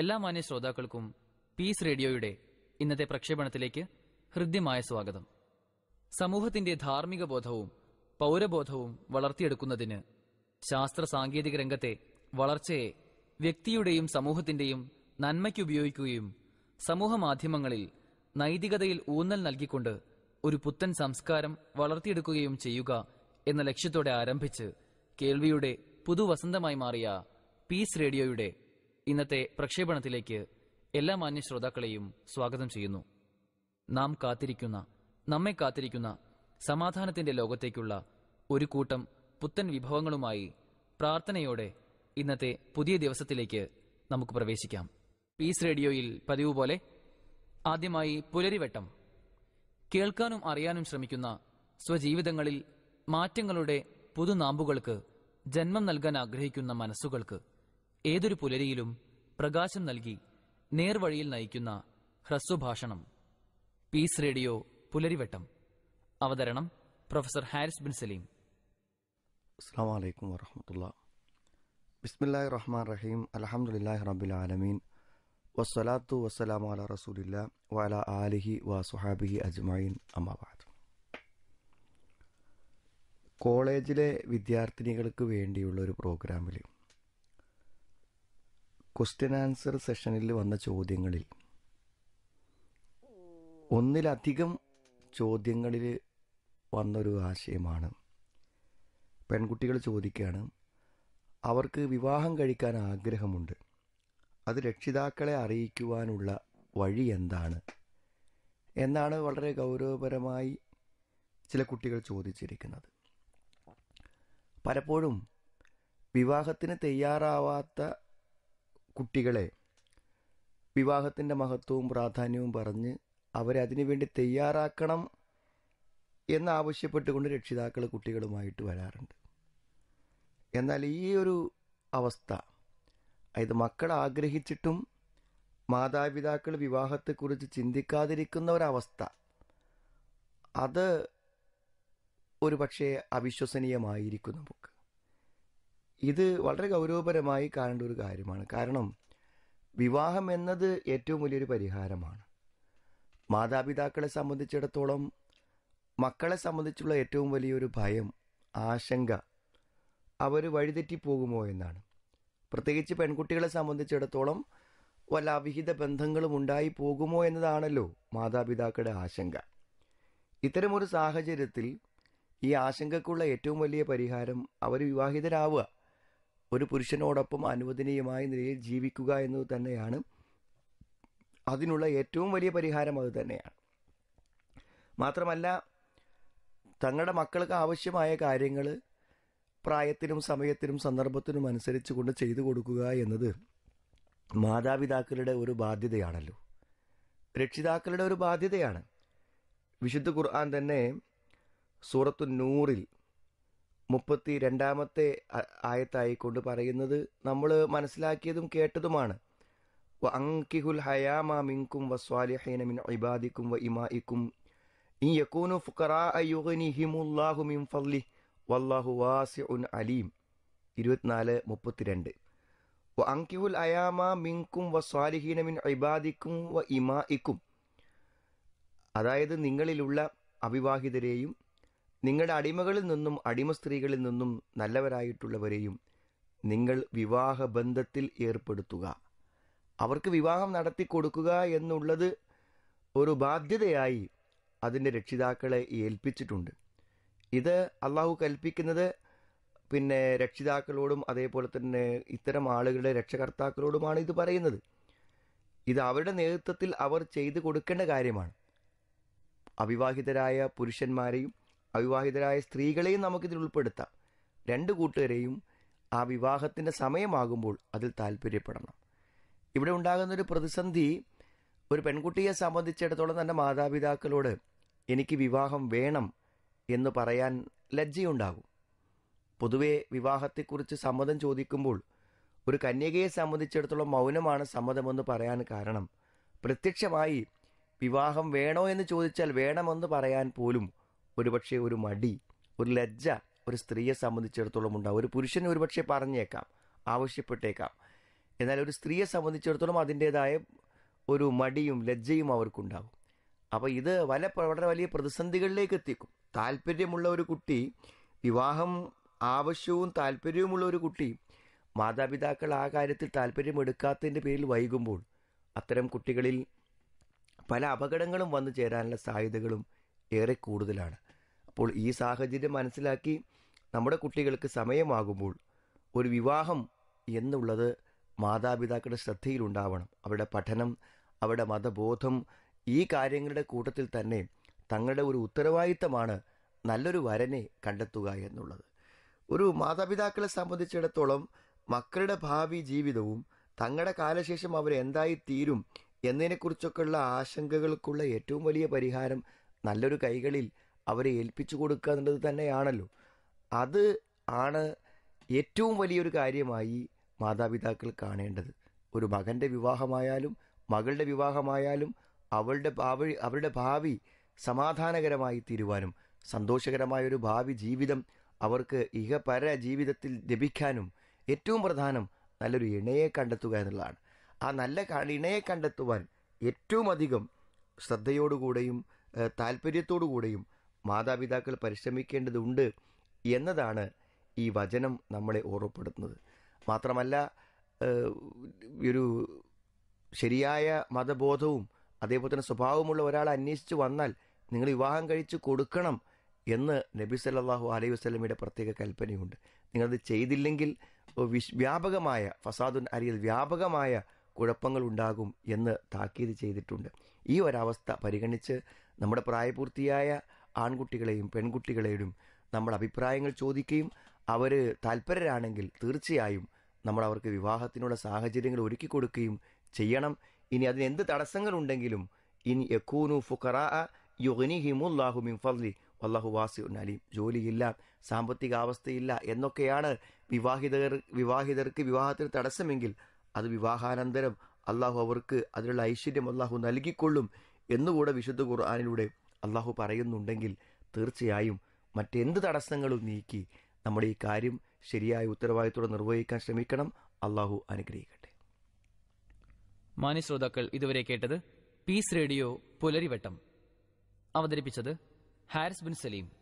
എല്ലാ മാന്യ ശ്രോതാക്കൾക്കും പീസ് റേഡിയോയുടെ ഇന്നത്തെ പ്രക്ഷേപണത്തിലേക്ക് ഹൃദ്യമായ സ്വാഗതം സമൂഹത്തിന്റെ ധാർമ്മിക ബോധവും പൗരബോധവും വളർത്തിയെടുക്കുന്നതിന് ശാസ്ത്ര സാങ്കേതിക രംഗത്തെ വളർച്ചയെ വ്യക്തിയുടെയും സമൂഹത്തിന്റെയും നന്മയ്ക്ക് ഉപയോഗിക്കുകയും സമൂഹ മാധ്യമങ്ങളിൽ നൈതികതയിൽ ഊന്നൽ നൽകിക്കൊണ്ട് ഒരു പുത്തൻ സംസ്കാരം വളർത്തിയെടുക്കുകയും ചെയ്യുക എന്ന ലക്ഷ്യത്തോടെ ആരംഭിച്ച് കേൾവിയുടെ പുതുവസന്തമായി മാറിയ പീസ് റേഡിയോയുടെ ഇന്നത്തെ പ്രക്ഷേപണത്തിലേക്ക് എല്ലാ മാന്യ ശ്രോതാക്കളെയും സ്വാഗതം ചെയ്യുന്നു നാം കാത്തിരിക്കുന്ന നമ്മെ കാത്തിരിക്കുന്ന സമാധാനത്തിന്റെ ലോകത്തേക്കുള്ള ഒരു കൂട്ടം പുത്തൻ വിഭവങ്ങളുമായി പ്രാർത്ഥനയോടെ ഇന്നത്തെ പുതിയ ദിവസത്തിലേക്ക് നമുക്ക് പ്രവേശിക്കാം പീസ് റേഡിയോയിൽ പതിവ് പോലെ ആദ്യമായി പുലരിവട്ടം കേൾക്കാനും അറിയാനും ശ്രമിക്കുന്ന സ്വജീവിതങ്ങളിൽ മാറ്റങ്ങളുടെ പുതുനാമ്പുകൾക്ക് ജന്മം നൽകാൻ ആഗ്രഹിക്കുന്ന മനസ്സുകൾക്ക് ഏതൊരു പുലരിയിലും പ്രകാശം നൽകി നേർവഴിയിൽ നയിക്കുന്ന ഹ്രസ്വഭാഷണം പീസ് റേഡിയോ പുലരിവട്ടം അവതരണം പ്രൊഫസർ ഹാരിസ് ബിൻ സലീം അസ്സാം വലൈക്കും ബിസ്മില്ലാഹി റഹ്മാൻ റഹീം അലഹമുല്ലാഹി റബ്ബിൽ ആലമീൻ വസ്സലാത്തു വസ്സലാമു അല റസൂലില്ല വല ആലിഹി വസുഹാബിഹി അജ്മൈൻ അമ്മാബാദ് കോളേജിലെ വിദ്യാർത്ഥിനികൾക്ക് വേണ്ടിയുള്ള ഒരു പ്രോഗ്രാമിൽ ക്വസ്റ്റ്യൻ ആൻസർ സെഷനിൽ വന്ന ചോദ്യങ്ങളിൽ ഒന്നിലധികം ചോദ്യങ്ങളിൽ വന്നൊരു ആശയമാണ് പെൺകുട്ടികൾ ചോദിക്കുകയാണ് അവർക്ക് വിവാഹം കഴിക്കാൻ ആഗ്രഹമുണ്ട് അത് രക്ഷിതാക്കളെ അറിയിക്കുവാനുള്ള വഴി എന്താണ് എന്നാണ് വളരെ ഗൗരവപരമായി ചില കുട്ടികൾ ചോദിച്ചിരിക്കുന്നത് പലപ്പോഴും വിവാഹത്തിന് തയ്യാറാവാത്ത കുട്ടികളെ വിവാഹത്തിൻ്റെ മഹത്വവും പ്രാധാന്യവും പറഞ്ഞ് അവരെ വേണ്ടി തയ്യാറാക്കണം എന്നാവശ്യപ്പെട്ടുകൊണ്ട് രക്ഷിതാക്കൾ കുട്ടികളുമായിട്ട് വരാറുണ്ട് എന്നാൽ ഈ ഒരു അവസ്ഥ അതായത് മക്കൾ ആഗ്രഹിച്ചിട്ടും മാതാപിതാക്കൾ വിവാഹത്തെക്കുറിച്ച് ചിന്തിക്കാതിരിക്കുന്ന ഒരവസ്ഥ അത് ഒരു പക്ഷേ അവിശ്വസനീയമായിരിക്കുന്നു ഇത് വളരെ ഗൗരവപരമായി കാണേണ്ട ഒരു കാര്യമാണ് കാരണം വിവാഹം എന്നത് ഏറ്റവും വലിയൊരു പരിഹാരമാണ് മാതാപിതാക്കളെ സംബന്ധിച്ചിടത്തോളം മക്കളെ സംബന്ധിച്ചുള്ള ഏറ്റവും വലിയൊരു ഭയം ആശങ്ക അവർ വഴിതെറ്റിപ്പോകുമോ എന്നാണ് പ്രത്യേകിച്ച് പെൺകുട്ടികളെ സംബന്ധിച്ചിടത്തോളം വല്ല അവിഹിത ബന്ധങ്ങളും ഉണ്ടായി പോകുമോ എന്നതാണല്ലോ മാതാപിതാക്കളുടെ ആശങ്ക ഇത്തരമൊരു സാഹചര്യത്തിൽ ഈ ആശങ്കക്കുള്ള ഏറ്റവും വലിയ പരിഹാരം അവർ വിവാഹിതരാവുക ഒരു പുരുഷനോടൊപ്പം അനുവദനീയമായ നിലയിൽ ജീവിക്കുക എന്നത് തന്നെയാണ് അതിനുള്ള ഏറ്റവും വലിയ പരിഹാരം അത് തന്നെയാണ് മാത്രമല്ല തങ്ങളുടെ മക്കൾക്ക് ആവശ്യമായ കാര്യങ്ങൾ പ്രായത്തിനും സമയത്തിനും സന്ദർഭത്തിനും അനുസരിച്ച് കൊണ്ട് ചെയ്തു കൊടുക്കുക എന്നത് മാതാപിതാക്കളുടെ ഒരു ബാധ്യതയാണല്ലോ രക്ഷിതാക്കളുടെ ഒരു ബാധ്യതയാണ് വിശുദ്ധ ഖുർആൻ തന്നെ സൂറത്തു നൂറിൽ മുപ്പത്തി രണ്ടാമത്തെ ആയത്തായിക്കൊണ്ട് പറയുന്നത് നമ്മൾ മനസ്സിലാക്കിയതും കേട്ടതുമാണ് അങ്കിഹുൽ ഹയാമ മിങ്കും മിൻ ഇബാദിക്കും വ ഇമായിക്കും ഇൻ യക്കൂനു ഫുഖറാ യുഗ്നിഹിമുല്ലാഹു മിൻ ഫദ്ലി വല്ലാഹു വാസിഉൻ അലീം ഇരുപത്തിനാല് മുപ്പത്തിരണ്ട് വ അങ്കിഹുൽ അയാമ മിങ്കും വ സ്വാലിഹീന മിൻ ഇബാദിക്കും വ ഇമായിക്കും അതായത് നിങ്ങളിലുള്ള അവിവാഹിതരെയും നിങ്ങളുടെ അടിമകളിൽ നിന്നും അടിമ സ്ത്രീകളിൽ നിന്നും നല്ലവരായിട്ടുള്ളവരെയും നിങ്ങൾ വിവാഹ ബന്ധത്തിൽ ഏർപ്പെടുത്തുക അവർക്ക് വിവാഹം നടത്തി കൊടുക്കുക എന്നുള്ളത് ഒരു ബാധ്യതയായി അതിൻ്റെ രക്ഷിതാക്കളെ ഏൽപ്പിച്ചിട്ടുണ്ട് ഇത് അള്ളാഹു കൽപ്പിക്കുന്നത് പിന്നെ രക്ഷിതാക്കളോടും അതേപോലെ തന്നെ ഇത്തരം ആളുകളുടെ രക്ഷകർത്താക്കളോടുമാണ് ഇത് പറയുന്നത് ഇത് അവരുടെ നേതൃത്വത്തിൽ അവർ ചെയ്തു കൊടുക്കേണ്ട കാര്യമാണ് അവിവാഹിതരായ പുരുഷന്മാരെയും അവിവാഹിതരായ സ്ത്രീകളെയും നമുക്കിതിൽ ഉൾപ്പെടുത്താം രണ്ട് കൂട്ടുകാരെയും ആ വിവാഹത്തിൻ്റെ സമയമാകുമ്പോൾ അതിൽ താല്പര്യപ്പെടണം ഇവിടെ ഉണ്ടാകുന്നൊരു പ്രതിസന്ധി ഒരു പെൺകുട്ടിയെ സംബന്ധിച്ചിടത്തോളം തൻ്റെ മാതാപിതാക്കളോട് എനിക്ക് വിവാഹം വേണം എന്ന് പറയാൻ ലജ്ജയുണ്ടാകും പൊതുവെ വിവാഹത്തെക്കുറിച്ച് സമ്മതം ചോദിക്കുമ്പോൾ ഒരു കന്യകയെ സംബന്ധിച്ചിടത്തോളം മൗനമാണ് സമ്മതമെന്ന് പറയാൻ കാരണം പ്രത്യക്ഷമായി വിവാഹം വേണോ എന്ന് ചോദിച്ചാൽ വേണമെന്ന് പറയാൻ പോലും ഒരുപക്ഷെ ഒരു മടി ഒരു ലജ്ജ ഒരു സ്ത്രീയെ സംബന്ധിച്ചിടത്തോളം ഉണ്ടാവും ഒരു പുരുഷന് ഒരുപക്ഷെ പറഞ്ഞേക്കാം ആവശ്യപ്പെട്ടേക്കാം എന്നാൽ ഒരു സ്ത്രീയെ സംബന്ധിച്ചിടത്തോളം അതിൻ്റേതായ ഒരു മടിയും ലജ്ജയും അവർക്കുണ്ടാവും അപ്പോൾ ഇത് വല വളരെ വലിയ പ്രതിസന്ധികളിലേക്ക് എത്തിക്കും താല്പര്യമുള്ള ഒരു കുട്ടി വിവാഹം ആവശ്യവും താല്പര്യവുമുള്ള ഒരു കുട്ടി മാതാപിതാക്കൾ ആ കാര്യത്തിൽ എടുക്കാത്തതിൻ്റെ പേരിൽ വൈകുമ്പോൾ അത്തരം കുട്ടികളിൽ പല അപകടങ്ങളും വന്നു ചേരാനുള്ള സാധ്യതകളും ഏറെ കൂടുതലാണ് അപ്പോൾ ഈ സാഹചര്യം മനസ്സിലാക്കി നമ്മുടെ കുട്ടികൾക്ക് സമയമാകുമ്പോൾ ഒരു വിവാഹം എന്നുള്ളത് മാതാപിതാക്കളുടെ ശ്രദ്ധയിലുണ്ടാവണം അവരുടെ പഠനം അവരുടെ മതബോധം ഈ കാര്യങ്ങളുടെ കൂട്ടത്തിൽ തന്നെ തങ്ങളുടെ ഒരു ഉത്തരവാദിത്തമാണ് നല്ലൊരു വരനെ കണ്ടെത്തുക എന്നുള്ളത് ഒരു മാതാപിതാക്കളെ സംബന്ധിച്ചിടത്തോളം മക്കളുടെ ഭാവി ജീവിതവും തങ്ങളുടെ കാലശേഷം എന്തായി തീരും എന്നതിനെക്കുറിച്ചൊക്കെയുള്ള ആശങ്കകൾക്കുള്ള ഏറ്റവും വലിയ പരിഹാരം നല്ലൊരു കൈകളിൽ അവരെ ഏൽപ്പിച്ചു കൊടുക്കുക എന്നുള്ളത് തന്നെയാണല്ലോ അത് ആണ് ഏറ്റവും വലിയൊരു കാര്യമായി മാതാപിതാക്കൾ കാണേണ്ടത് ഒരു മകൻ്റെ വിവാഹമായാലും മകളുടെ വിവാഹമായാലും അവളുടെ ഭാവി അവരുടെ ഭാവി സമാധാനകരമായി തീരുവാനും സന്തോഷകരമായൊരു ഭാവി ജീവിതം അവർക്ക് ഇഹപര ജീവിതത്തിൽ ലഭിക്കാനും ഏറ്റവും പ്രധാനം നല്ലൊരു ഇണയെ കണ്ടെത്തുക എന്നുള്ളതാണ് ആ നല്ല ഇണയെ കണ്ടെത്തുവാൻ ഏറ്റവും അധികം ശ്രദ്ധയോടുകൂടെയും താല്പര്യത്തോടുകൂടെയും മാതാപിതാക്കൾ പരിശ്രമിക്കേണ്ടതുണ്ട് എന്നതാണ് ഈ വചനം നമ്മളെ ഓർമ്മപ്പെടുത്തുന്നത് മാത്രമല്ല ഒരു ശരിയായ മതബോധവും അതേപോലെ തന്നെ സ്വഭാവമുള്ള ഒരാളെ അന്വേഷിച്ച് വന്നാൽ നിങ്ങൾ വിവാഹം കഴിച്ച് കൊടുക്കണം എന്ന് നബി സല്ലാഹു അലൈഹി വസ്ലമിയുടെ പ്രത്യേക കൽപ്പനയുണ്ട് നിങ്ങളത് ചെയ്തില്ലെങ്കിൽ വിശ് വ്യാപകമായ ഫസാദുൻ അരിയിൽ വ്യാപകമായ കുഴപ്പങ്ങൾ ഉണ്ടാകും എന്ന് താക്കീത് ചെയ്തിട്ടുണ്ട് ഈ ഒരവസ്ഥ പരിഗണിച്ച് നമ്മുടെ പ്രായപൂർത്തിയായ ആൺകുട്ടികളെയും പെൺകുട്ടികളെയും നമ്മൾ അഭിപ്രായങ്ങൾ ചോദിക്കുകയും അവർ താല്പര്യരാണെങ്കിൽ തീർച്ചയായും നമ്മൾ അവർക്ക് വിവാഹത്തിനുള്ള സാഹചര്യങ്ങൾ ഒരുക്കി കൊടുക്കുകയും ചെയ്യണം ഇനി അതിന് എന്ത് തടസ്സങ്ങളുണ്ടെങ്കിലും ഇനി യക്കൂനു ഫുഖറ യുഗനിഹിമുല്ലാഹു മിൻ ഫദ്ലി വല്ലാഹു വാസി അലീം ജോലിയില്ല സാമ്പത്തിക അവസ്ഥയില്ല എന്നൊക്കെയാണ് വിവാഹിതർ വിവാഹിതർക്ക് വിവാഹത്തിന് തടസ്സമെങ്കിൽ അത് വിവാഹാനന്തരം അള്ളാഹു അവർക്ക് അതിനുള്ള ഐശ്വര്യം അള്ളാഹു നൽകിക്കൊള്ളും എന്നുകൂടെ വിശുദ്ധ ഖുർആാനിലൂടെ അള്ളാഹു പറയുന്നുണ്ടെങ്കിൽ തീർച്ചയായും മറ്റെന്ത് തടസ്സങ്ങളും നീക്കി നമ്മുടെ ഈ കാര്യം ശരിയായ ഉത്തരവാദിത്തോടെ നിർവഹിക്കാൻ ശ്രമിക്കണം അള്ളാഹു അനുഗ്രഹിക്കട്ടെ മാന്യ ശ്രോതാക്കൾ ഇതുവരെ കേട്ടത് പീസ് റേഡിയോ പുലരിവട്ടം അവതരിപ്പിച്ചത് ഹാരിസ് ബിൻ സലീം